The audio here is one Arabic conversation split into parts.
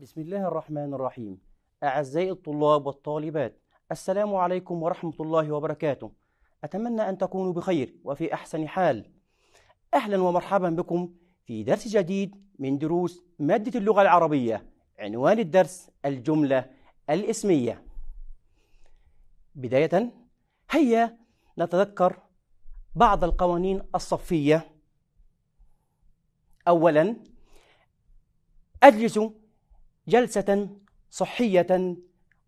بسم الله الرحمن الرحيم أعزائي الطلاب والطالبات السلام عليكم ورحمة الله وبركاته أتمنى أن تكونوا بخير وفي أحسن حال أهلا ومرحبا بكم في درس جديد من دروس مادة اللغة العربية عنوان الدرس الجملة الإسمية بداية هيا نتذكر بعض القوانين الصفية أولا أجلس جلسة صحية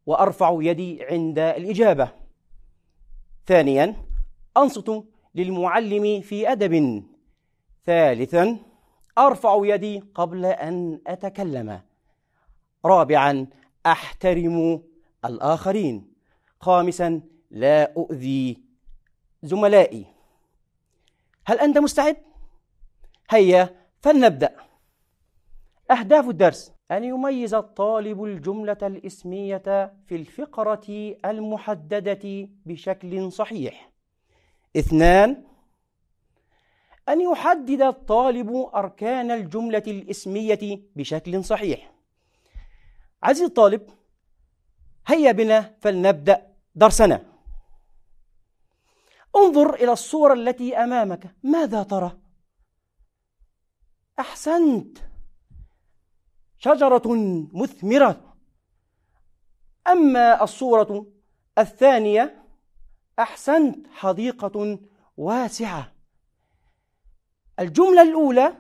وأرفع يدي عند الإجابة. ثانيا أنصت للمعلم في أدب. ثالثا أرفع يدي قبل أن أتكلم. رابعا أحترم الآخرين. خامسا لا أؤذي زملائي. هل أنت مستعد؟ هيا فلنبدأ. أهداف الدرس أن يميز الطالب الجملة الإسمية في الفقرة المحددة بشكل صحيح. اثنان أن يحدد الطالب أركان الجملة الإسمية بشكل صحيح. عزيزي الطالب، هيا بنا فلنبدأ درسنا. انظر إلى الصورة التي أمامك، ماذا ترى؟ أحسنت. شجرة مثمرة أما الصورة الثانية أحسنت حديقة واسعة الجملة الأولى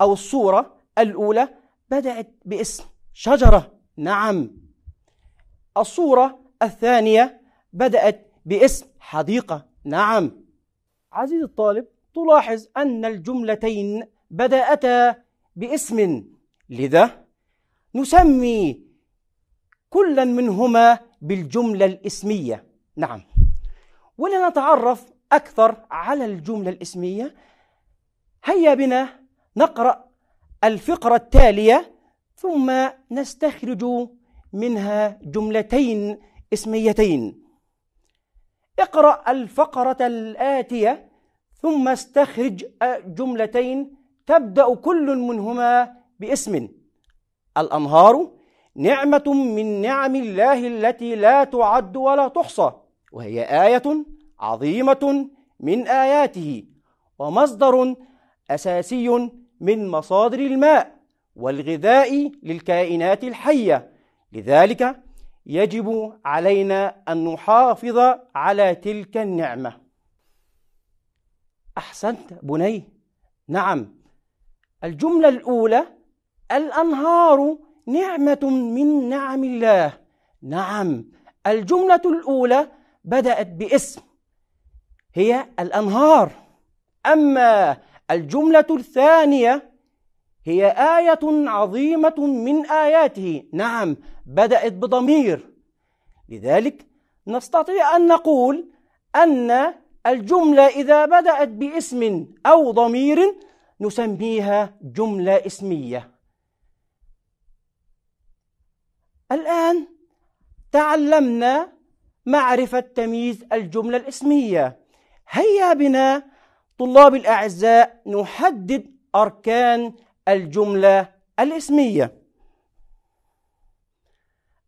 أو الصورة الأولى بدأت باسم شجرة نعم الصورة الثانية بدأت باسم حديقة نعم عزيزي الطالب تلاحظ أن الجملتين بدأتا باسم لذا نسمي كلا منهما بالجملة الاسمية نعم ولنتعرف أكثر على الجملة الاسمية هيا بنا نقرأ الفقرة التالية ثم نستخرج منها جملتين اسميتين اقرأ الفقرة الآتية ثم استخرج جملتين تبدأ كل منهما باسم الأنهار نعمة من نعم الله التي لا تعد ولا تحصى وهي آية عظيمة من آياته ومصدر أساسي من مصادر الماء والغذاء للكائنات الحية لذلك يجب علينا أن نحافظ على تلك النعمة أحسنت بني نعم الجملة الأولى الأنهار نعمة من نعم الله نعم الجملة الأولى بدأت باسم هي الأنهار أما الجملة الثانية هي آية عظيمة من آياته نعم بدأت بضمير لذلك نستطيع أن نقول أن الجملة إذا بدأت باسم أو ضمير نسميها جملة اسمية الآن تعلمنا معرفة تمييز الجملة الاسمية هيا بنا طلاب الأعزاء نحدد أركان الجملة الاسمية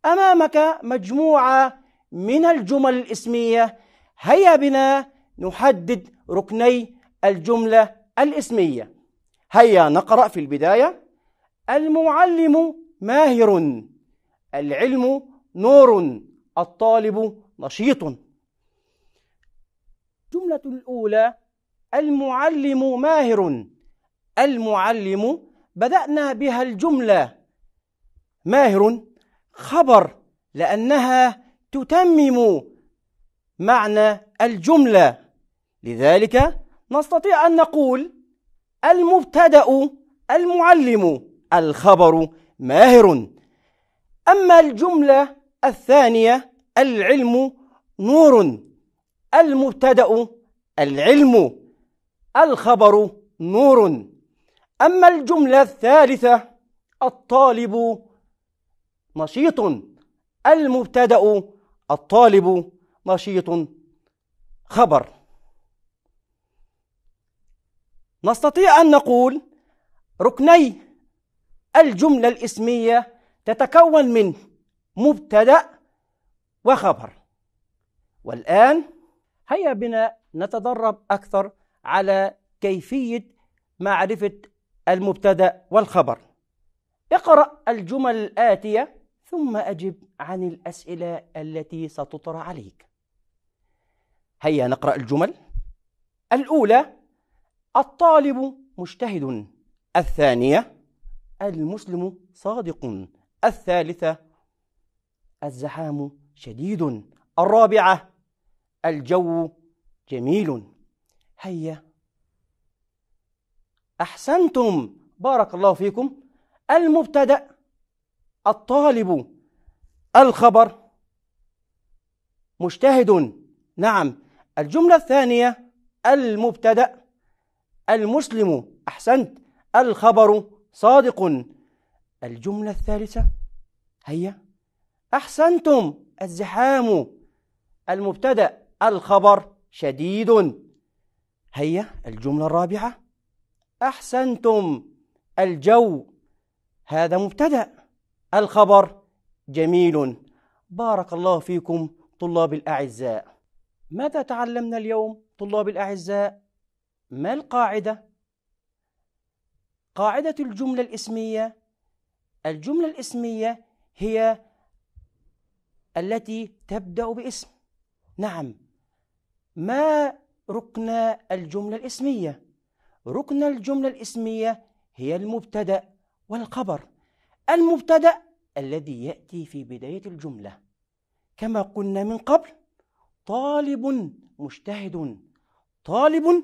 أمامك مجموعة من الجمل الاسمية هيا بنا نحدد ركني الجملة الاسمية هيا نقرأ في البداية المعلم ماهر العلم نور الطالب نشيط الجملة الأولى المعلم ماهر المعلم بدأنا بها الجملة ماهر خبر لأنها تتمم معنى الجملة لذلك نستطيع أن نقول المبتدأ المعلم الخبر ماهر أما الجملة الثانية العلم نور المبتدأ العلم الخبر نور أما الجملة الثالثة الطالب نشيط المبتدأ الطالب نشيط خبر نستطيع أن نقول ركني الجملة الإسمية تتكون من مبتدأ وخبر والآن هيا بنا نتدرب أكثر على كيفية معرفة المبتدأ والخبر اقرأ الجمل الآتية ثم أجب عن الأسئلة التي ستطرى عليك هيا نقرأ الجمل الأولى الطالب مجتهد الثانية المسلم صادق الثالثة الزحام شديد الرابعة الجو جميل هيا أحسنتم بارك الله فيكم المبتدأ الطالب الخبر مجتهد نعم الجملة الثانية المبتدأ المسلم أحسنت الخبر صادق الجملة الثالثة هيا أحسنتم الزحام المبتدأ الخبر شديد هيا الجملة الرابعة أحسنتم الجو هذا مبتدأ الخبر جميل بارك الله فيكم طلاب الأعزاء ماذا تعلمنا اليوم طلاب الأعزاء؟ ما القاعدة؟ قاعدة الجملة الإسمية الجملة الاسمية هي التي تبدأ باسم نعم ما ركن الجملة الاسمية؟ ركن الجملة الاسمية هي المبتدأ والخبر المبتدأ الذي يأتي في بداية الجملة كما قلنا من قبل طالب مجتهد طالب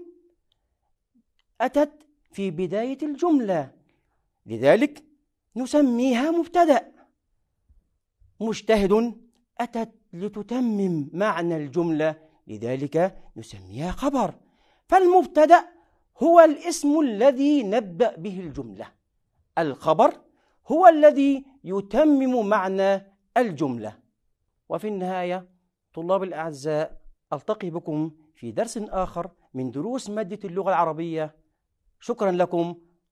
أتت في بداية الجملة لذلك نسميها مبتدا مجتهد اتت لتتمم معنى الجمله لذلك نسميها خبر فالمبتدا هو الاسم الذي نبدا به الجمله الخبر هو الذي يتمم معنى الجمله وفي النهايه طلاب الاعزاء التقي بكم في درس اخر من دروس ماده اللغه العربيه شكرا لكم